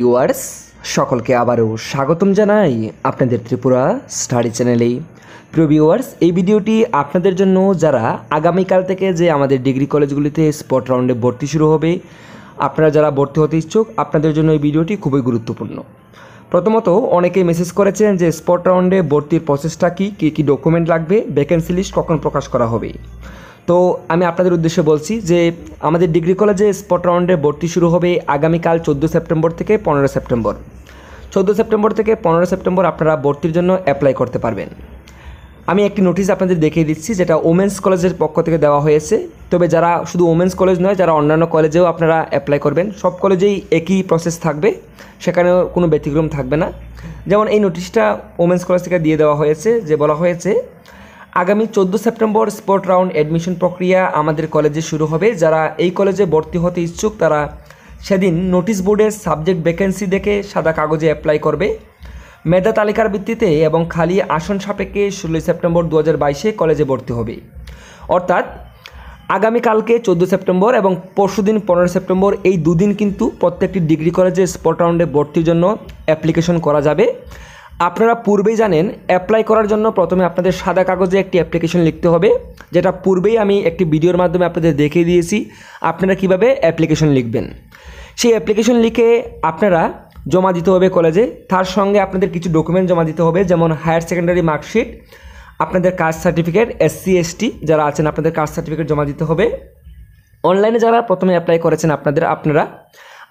viewers সকলকে আবারও স্বাগতম জানাই আপনাদের ত্রিপুরা স্টাডি চ্যানেলেই প্রিয় ভিউয়ার্স এই ভিডিওটি আপনাদের জন্য যারা আগামীকাল থেকে যে আমাদের ডিগ্রি কলেজগুলিতে স্পট রাউন্ডে ভর্তি শুরু হবে আপনারা যারা ভর্তি হতে ইচ্ছুক আপনাদের জন্য এই ভিডিওটি খুবই গুরুত্বপূর্ণ প্রথমত অনেকেই মেসেজ করেছেন যে স্পট রাউন্ডে ভর্তির প্রসেসটা কী কী কী ডকুমেন্ট লাগবে ভ্যাকেন্সি লিস্ট কখন প্রকাশ করা হবে তো আমি আপনাদের উদ্দেশ্যে বলছি যে আমাদের ডিগ্রি কলেজে স্পট রাউন্ডে ভর্তি শুরু হবে আগামীকাল চোদ্দো সেপ্টেম্বর থেকে পনেরো সেপ্টেম্বর চোদ্দো সেপ্টেম্বর থেকে পনেরো সেপ্টেম্বর আপনারা ভর্তির জন্য অ্যাপ্লাই করতে পারবেন আমি একটি নোটিশ আপনাদের দেখিয়ে দিচ্ছি যেটা ওমেন্স কলেজের পক্ষ থেকে দেওয়া হয়েছে তবে যারা শুধু ওমেন্স কলেজ নয় যারা অন্যান্য কলেজেও আপনারা অ্যাপ্লাই করবেন সব কলেজেই একই প্রসেস থাকবে সেখানেও কোনো ব্যতিক্রম থাকবে না যেমন এই নোটিশটা ওমেন্স কলেজ থেকে দিয়ে দেওয়া হয়েছে যে বলা হয়েছে আগামী চোদ্দো সেপ্টেম্বর স্পোর্ট রাউন্ড অ্যাডমিশন প্রক্রিয়া আমাদের কলেজে শুরু হবে যারা এই কলেজে ভর্তি হতে ইচ্ছুক তারা সেদিন নোটিশ বোর্ডের সাবজেক্ট ভ্যাকেন্সি দেখে সাদা কাগজে অ্যাপ্লাই করবে মেধা তালিকার ভিত্তিতে এবং খালি আসন সাপেক্ষে ষোলোই সেপ্টেম্বর দু হাজার বাইশে কলেজে ভর্তি হবে অর্থাৎ আগামীকালকে চোদ্দো সেপ্টেম্বর এবং পরশু দিন পনেরো সেপ্টেম্বর এই দুদিন কিন্তু প্রত্যেকটি ডিগ্রি কলেজে স্পট রাউন্ডে ভর্তির জন্য অ্যাপ্লিকেশন করা যাবে আপনারা পূর্বেই জানেন অ্যাপ্লাই করার জন্য প্রথমে আপনাদের সাদা কাগজে একটি অ্যাপ্লিকেশন লিখতে হবে যেটা পূর্বেই আমি একটি ভিডিওর মাধ্যমে আপনাদের দেখিয়ে দিয়েছি আপনারা কিভাবে অ্যাপ্লিকেশন লিখবেন সেই অ্যাপ্লিকেশন লিখে আপনারা জমা দিতে হবে কলেজে তার সঙ্গে আপনাদের কিছু ডকুমেন্ট জমা দিতে হবে যেমন হায়ার সেকেন্ডারি মার্কশিট আপনাদের কাস্ট সার্টিফিকেট এসসি এসটি যারা আছেন আপনাদের কাস্ট সার্টিফিকেট জমা দিতে হবে অনলাইনে যারা প্রথমে অ্যাপ্লাই করেছেন আপনাদের আপনারা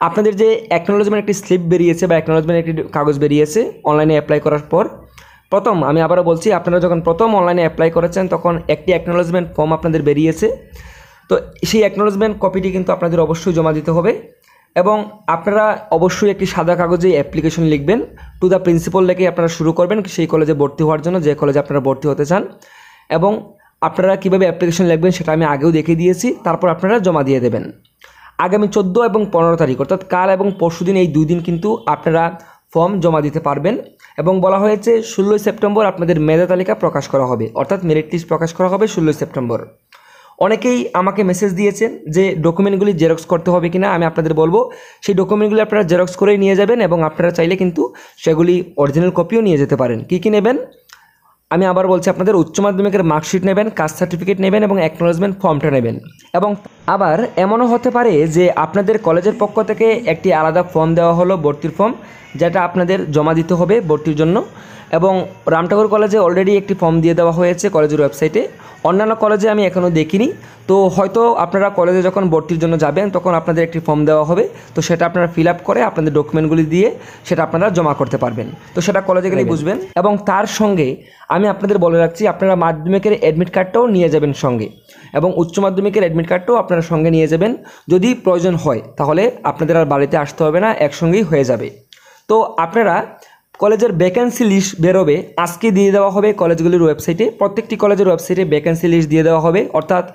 আপনাদের যে অ্যাকনোলজমেন্ট একটি স্লিপ বেরিয়েছে বা অ্যাকনোলজমেন্ট একটি কাগজ বেরিয়েছে অনলাইনে অ্যাপ্লাই করার পর প্রথম আমি আবারও বলছি আপনারা যখন প্রথম অনলাইনে অ্যাপ্লাই করেছেন তখন একটি অ্যাকনোলজমেন্ট ফর্ম আপনাদের বেরিয়েছে তো সেই অ্যাকনোলজমেন্ট কপিটি কিন্তু আপনাদের অবশ্যই জমা দিতে হবে এবং আপনারা অবশ্যই একটি সাদা কাগজে অ্যাপ্লিকেশন লিখবেন টু দ্য প্রিন্সিপাল লেখে আপনারা শুরু করবেন সেই কলেজে ভর্তি হওয়ার জন্য যে কলেজে আপনারা ভর্তি হতে চান এবং আপনারা কীভাবে অ্যাপ্লিকেশন লিখবেন সেটা আমি আগেও দেখিয়ে দিয়েছি তারপর আপনারা জমা দিয়ে দেবেন আগামী চোদ্দো এবং পনেরো তারিখ অর্থাৎ কাল এবং পরশু দিন এই দুই দিন কিন্তু আপনারা ফর্ম জমা দিতে পারবেন এবং বলা হয়েছে ষোলোই সেপ্টেম্বর আপনাদের মেধা তালিকা প্রকাশ করা হবে অর্থাৎ মেরিট লিস্ট প্রকাশ করা হবে ষোলোই সেপ্টেম্বর অনেকেই আমাকে মেসেজ দিয়েছেন যে ডকুমেন্টগুলি জেরক্স করতে হবে কিনা আমি আপনাদের বলবো সেই ডকুমেন্টগুলি আপনারা জেরক্স করেই নিয়ে যাবেন এবং আপনারা চাইলে কিন্তু সেগুলি অরিজিনাল কপিও নিয়ে যেতে পারেন কী কী নেবেন আমি আবার বলছি আপনাদের উচ্চ মাধ্যমিকের মার্কশিট নেবেন কাস্ট সার্টিফিকেট নেবেন এবং অ্যাকনোলজমেন্ট ফর্মটা নেবেন এবং আবার এমনও হতে পারে যে আপনাদের কলেজের পক্ষ থেকে একটি আলাদা ফর্ম দেওয়া হলো ভর্তির ফর্ম যেটা আপনাদের জমা দিতে হবে ভর্তির জন্য এবং রামঠাকুর কলেজে অলরেডি একটি ফর্ম দিয়ে দেওয়া হয়েছে কলেজের ওয়েবসাইটে অন্যান্য কলেজে আমি এখনও দেখিনি তো হয়তো আপনারা কলেজে যখন ভর্তির জন্য যাবেন তখন আপনাদের একটি ফর্ম দেওয়া হবে তো সেটা আপনারা ফিল আপ করে আপনাদের ডকুমেন্টগুলি দিয়ে সেটা আপনারা জমা করতে পারবেন তো সেটা কলেজে গেলেই বুঝবেন এবং তার সঙ্গে আমি আপনাদের বলে রাখছি আপনারা মাধ্যমিকের অ্যাডমিট কার্ডটাও নিয়ে যাবেন সঙ্গে এবং উচ্চ মাধ্যমিকের অ্যাডমিট কার্ডটাও আপনারা আপনারা সঙ্গে নিয়ে যাবেন যদি প্রয়োজন হয় তাহলে আপনাদের আর বাড়িতে আসতে হবে না একসঙ্গেই হয়ে যাবে তো আপনারা কলেজের ভ্যাকেন্সি লিস্ট বেরোবে আজকে দিয়ে দেওয়া হবে কলেজগুলির ওয়েবসাইটে প্রত্যেকটি কলেজের ওয়েবসাইটে ভ্যাকেন্সি লিস্ট দিয়ে দেওয়া হবে অর্থাৎ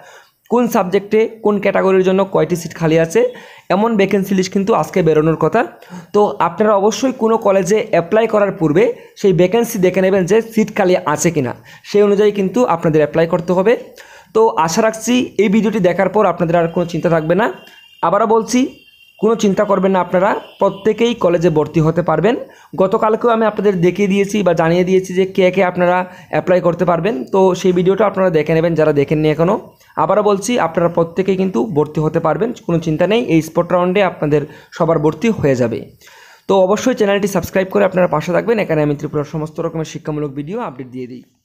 কোন সাবজেক্টে কোন ক্যাটাগরির জন্য কয়টি সিট খালি আছে এমন ভ্যাকেন্সি লিস্ট কিন্তু আজকে বেরোনোর কথা তো আপনারা অবশ্যই কোনো কলেজে অ্যাপ্লাই করার পূর্বে সেই ভ্যাকেন্সি দেখে নেবেন যে সিট খালি আছে কিনা সেই অনুযায়ী কিন্তু আপনাদের অ্যাপ্লাই করতে হবে তো আশা রাখছি এই ভিডিওটি দেখার পর আপনাদের আর কোনো চিন্তা থাকবে না আবারও বলছি কোনো চিন্তা করবেন না আপনারা প্রত্যেকেই কলেজে ভর্তি হতে পারবেন গতকালকেও আমি আপনাদের দেখিয়ে দিয়েছি বা জানিয়ে দিয়েছি যে কে কে আপনারা অ্যাপ্লাই করতে পারবেন তো সেই ভিডিওটা আপনারা দেখে নেবেন যারা দেখেননি এখনও আবারও বলছি আপনারা প্রত্যেকেই কিন্তু ভর্তি হতে পারবেন কোনো চিন্তা নেই এই স্পট রাউন্ডে আপনাদের সবার ভর্তি হয়ে যাবে তো অবশ্যই চ্যানেলটি সাবস্ক্রাইব করে আপনারা পাশে থাকবেন এখানে আমি ত্রিপুরার সমস্ত রকমের শিক্ষামূলক ভিডিও আপডেট দিয়ে দিই